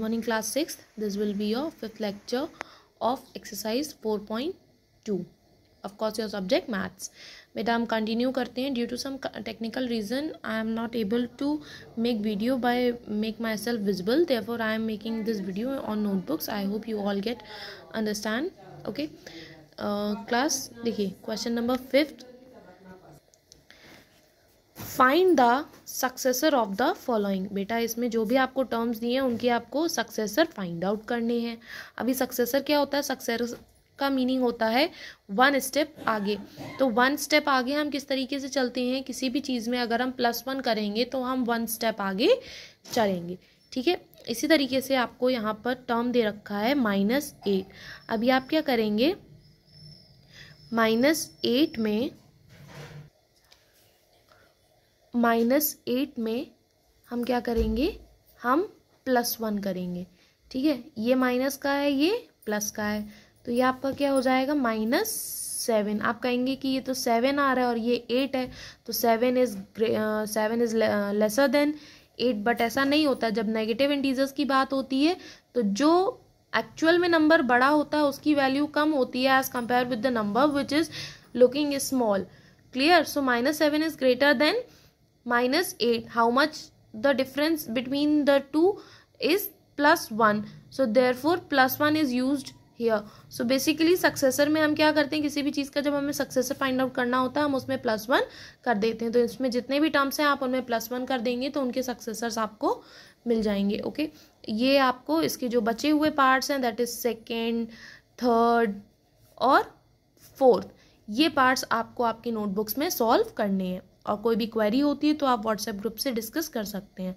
Morning class six this will be be fifth lecture of exercise four point two of course your subject maths बेटा हम continue करते हैं due to some technical reason I am not able to make video by make myself visible therefore I am making this video on notebooks I hope you all get understand okay class देखिए question number fifth find the successor of the following बेटा इसमें जो भी आपको terms दिए हैं उनके आपको सक्सेसर फाइंड आउट करने हैं अभी सक्सेसर क्या होता है सक्सेसर का मीनिंग होता है वन स्टेप आगे तो वन स्टेप आगे हम किस तरीके से चलते हैं किसी भी चीज़ में अगर हम प्लस वन करेंगे तो हम वन स्टेप आगे चलेंगे ठीक है इसी तरीके से आपको यहाँ पर टर्म दे रखा है माइनस एट अभी आप क्या करेंगे माइनस एट में माइनस एट में हम क्या करेंगे हम प्लस वन करेंगे ठीक है ये माइनस का है ये प्लस का है तो ये आपका क्या हो जाएगा माइनस सेवन आप कहेंगे कि ये तो सेवन आ रहा है और ये एट है तो seven is seven is lesser than eight but ऐसा नहीं होता जब नेगेटिव इंटीजर्स की बात होती है तो जो एक्चुअल में नंबर बड़ा होता है उसकी वैल्यू कम होती है as compare with the number which is looking small clear so minus seven is greater than minus 8 how much the difference between the two is plus 1 so therefore plus 1 is used here so basically successor में हम क्या करते हैं किसी भी चीज़ का जब हमें successor find out करना होता है हम उसमें plus 1 कर देते हैं तो इसमें जितने भी terms हैं आप उनमें plus 1 कर देंगे तो उनके successors आपको मिल जाएंगे ओके okay? ये आपको इसके जो बचे हुए पार्ट्स हैं दैट इज सेकेंड थर्ड और फोर्थ ये पार्ट्स आपको आपकी नोटबुक्स में सॉल्व करने हैं और कोई भी क्वेरी होती है तो आप व्हाट्सएप ग्रुप से डिस्कस कर सकते हैं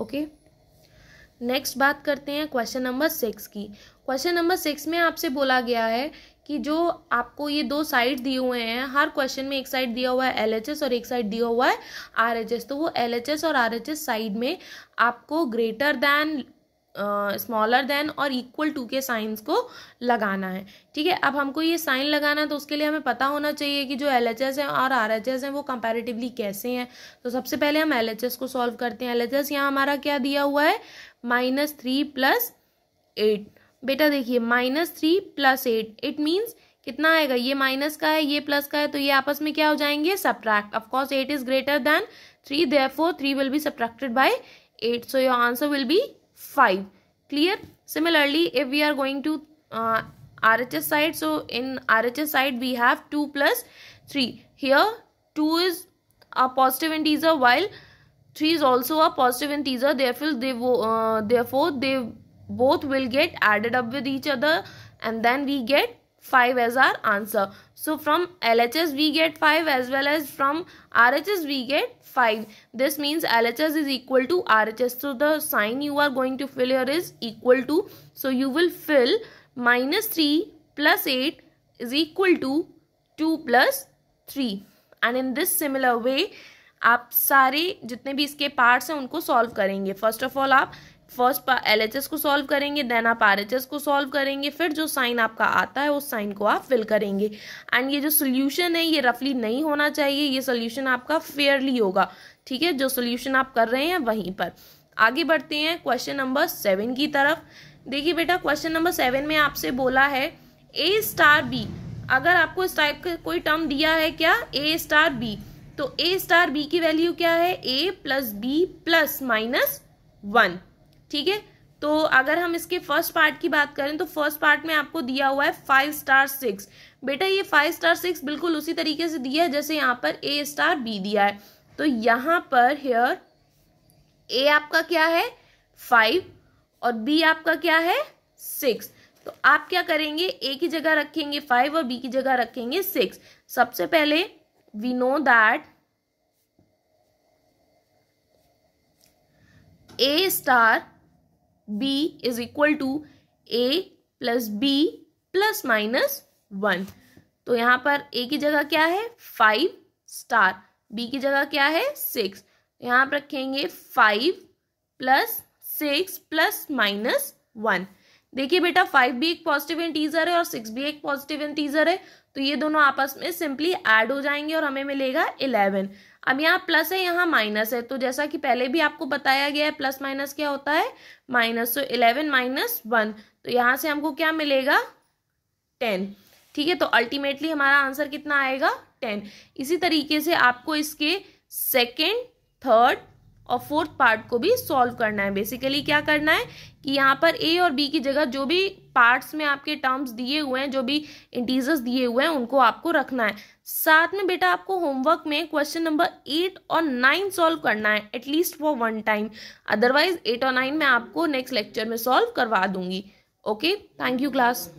ओके नेक्स्ट बात करते हैं क्वेश्चन नंबर सिक्स की क्वेश्चन नंबर सिक्स में आपसे बोला गया है कि जो आपको ये दो साइड दिए हुए हैं हर क्वेश्चन में एक साइड दिया हुआ है एलएचएस और एक साइड दिया हुआ है आरएचएस तो वो एलएचएस और आरएचएस साइड में आपको ग्रेटर दैन स्मॉलर देन और इक्वल टू के साइंस को लगाना है ठीक है अब हमको ये साइन लगाना है तो उसके लिए हमें पता होना चाहिए कि जो एल एच एस है और आर एच एस है वो कंपेरेटिवली कैसे हैं तो सबसे पहले हम एल एच एस को सॉल्व करते हैं एल एच एस यहाँ हमारा क्या दिया हुआ है माइनस थ्री प्लस एट बेटा देखिए minus three plus eight it means कितना आएगा ये माइनस का है ये प्लस का है तो ये आपस में क्या हो जाएंगे subtract of course eight is greater than three there four three will be subtracted by eight so your answer will be 5 clear similarly if we are going to uh, RHS side so in RHS side we have 2 plus 3 here 2 is a positive integer while 3 is also a positive integer therefore they uh, therefore they both will get added up with each other and then we get 5 as our answer. So from LHS we get 5 as well as from RHS we get 5. This means LHS is equal to RHS. So the sign you are going to fill here is equal to. So you will fill minus 3 plus 8 is equal to 2 plus 3. And in this similar way आप सारे जितने भी इसके parts हैं उनको solve करेंगे first of all आप first L को सॉल्व करेंगे देन आप आर को सॉल्व करेंगे फिर जो साइन आपका आता है उस साइन को आप फिल करेंगे एंड ये जो सोल्यूशन है ये रफली नहीं होना चाहिए ये सोल्यूशन आपका फेयरली होगा ठीक है जो सोल्यूशन आप कर रहे हैं वहीं पर आगे बढ़ते हैं क्वेश्चन नंबर सेवन की तरफ देखिए बेटा क्वेश्चन नंबर सेवन में आपसे बोला है ए स्टार बी अगर आपको इस टाइप का कोई टर्म दिया है क्या ए स्टार बी तो ए स्टार बी की वैल्यू क्या है A plus B plus minus one ठीक है तो अगर हम इसके फर्स्ट पार्ट की बात करें तो फर्स्ट पार्ट में आपको दिया हुआ है फाइव स्टार सिक्स बेटा ये फाइव स्टार सिक्स बिल्कुल उसी तरीके से दिया है जैसे यहाँ पर ए स्टार बी दिया है तो यहाँ पर हेयर ए आपका क्या है फाइव और बी आपका क्या है सिक्स तो आप क्या करेंगे ए की जगह रखेंगे फाइव और बी की जगह रखेंगे सिक्स सबसे पहले we know that A star B is equal to A plus B plus minus one तो यहाँ पर ए की जगह क्या है फाइव स्टार बी की जगह क्या है सिक्स तो यहाँ पर रखेंगे five plus six plus minus one देखिए बेटा फाइव भी एक पॉजिटिव इंटीजर है और सिक्स भी एक पॉजिटिव इंटीजर है तो ये दोनों आपस में सिंपली ऐड हो जाएंगे और हमें मिलेगा इलेवन अब यहाँ प्लस है यहाँ माइनस है तो जैसा कि पहले भी आपको बताया गया है प्लस माइनस क्या होता है माइनस तो इलेवन माइनस वन तो यहाँ से हमको क्या मिलेगा टेन ठीक है तो अल्टीमेटली हमारा आंसर कितना आएगा टेन इसी तरीके से आपको इसके सेकेंड थर्ड और फोर्थ पार्ट को भी सॉल्व करना है बेसिकली क्या करना है कि यहाँ पर ए और बी की जगह जो भी पार्ट्स में आपके टर्म्स दिए हुए हैं जो भी इंटीजर्स दिए हुए हैं उनको आपको रखना है साथ में बेटा आपको होमवर्क में क्वेश्चन नंबर एट और नाइन सॉल्व करना है at least for one time otherwise eight और नाइन मैं आपको नेक्स्ट लेक्चर में सॉल्व करवा दूंगी ओके थैंक यू क्लास